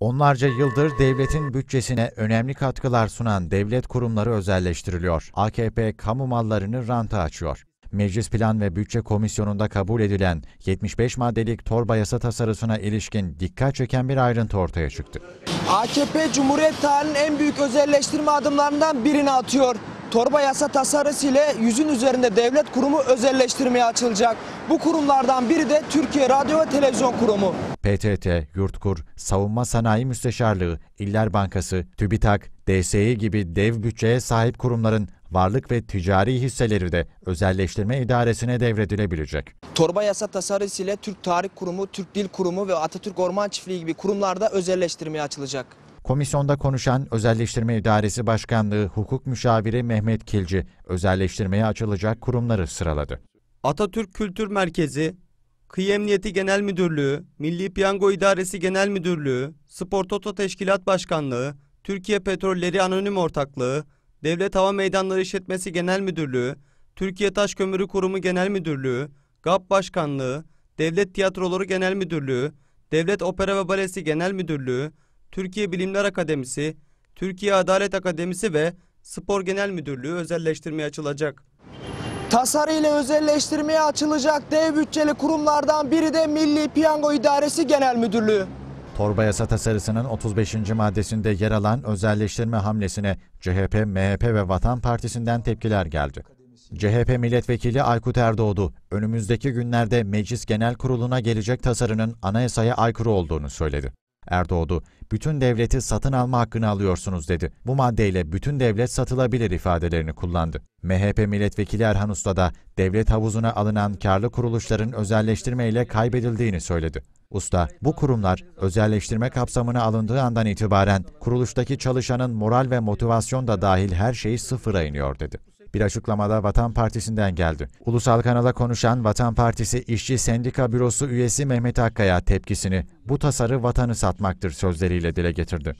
Onlarca yıldır devletin bütçesine önemli katkılar sunan devlet kurumları özelleştiriliyor. AKP kamu mallarını ranta açıyor. Meclis Plan ve Bütçe Komisyonu'nda kabul edilen 75 maddelik torba yasa tasarısına ilişkin dikkat çeken bir ayrıntı ortaya çıktı. AKP Cumhuriyet tarihinin en büyük özelleştirme adımlarından birini atıyor. Torba yasa tasarısı ile yüzün üzerinde devlet kurumu özelleştirmeye açılacak. Bu kurumlardan biri de Türkiye Radyo ve Televizyon Kurumu. PTT, Yurtkur, Savunma Sanayi Müsteşarlığı, İller Bankası, TÜBİTAK, DSİ e gibi dev bütçeye sahip kurumların varlık ve ticari hisseleri de özelleştirme idaresine devredilebilecek. Torba yasa tasarısı Türk Tarih Kurumu, Türk Dil Kurumu ve Atatürk Orman Çiftliği gibi kurumlarda özelleştirmeye açılacak. Komisyonda konuşan Özelleştirme İdaresi Başkanlığı Hukuk Müşaviri Mehmet Kilci, özelleştirmeye açılacak kurumları sıraladı. Atatürk Kültür Merkezi, Kıyı Emniyeti Genel Müdürlüğü, Milli Piyango İdaresi Genel Müdürlüğü, Spor Toto Teşkilat Başkanlığı, Türkiye Petrolleri Anonim Ortaklığı, Devlet Hava Meydanları İşletmesi Genel Müdürlüğü, Türkiye Taş Kömürü Kurumu Genel Müdürlüğü, GAP Başkanlığı, Devlet Tiyatroları Genel Müdürlüğü, Devlet Opera ve Balesi Genel Müdürlüğü, Türkiye Bilimler Akademisi, Türkiye Adalet Akademisi ve Spor Genel Müdürlüğü özelleştirmeye açılacak. Tasarıyla özelleştirmeye açılacak dev bütçeli kurumlardan biri de Milli Piyango İdaresi Genel Müdürlüğü. Torba yasa tasarısının 35. maddesinde yer alan özelleştirme hamlesine CHP, MHP ve Vatan Partisi'nden tepkiler geldi. CHP Milletvekili Aykut Erdoğdu, önümüzdeki günlerde Meclis Genel Kurulu'na gelecek tasarının anayasaya aykırı olduğunu söyledi. Erdoğdu, bütün devleti satın alma hakkını alıyorsunuz dedi. Bu maddeyle bütün devlet satılabilir ifadelerini kullandı. MHP milletvekili Erhan Usta da devlet havuzuna alınan karlı kuruluşların özelleştirmeyle kaybedildiğini söyledi. Usta, bu kurumlar özelleştirme kapsamına alındığı andan itibaren kuruluştaki çalışanın moral ve motivasyon da dahil her şeyi sıfıra iniyor dedi. Bir açıklamada Vatan Partisi'nden geldi. Ulusal kanala konuşan Vatan Partisi İşçi Sendika Bürosu üyesi Mehmet Akkaya tepkisini bu tasarı vatanı satmaktır sözleriyle dile getirdi.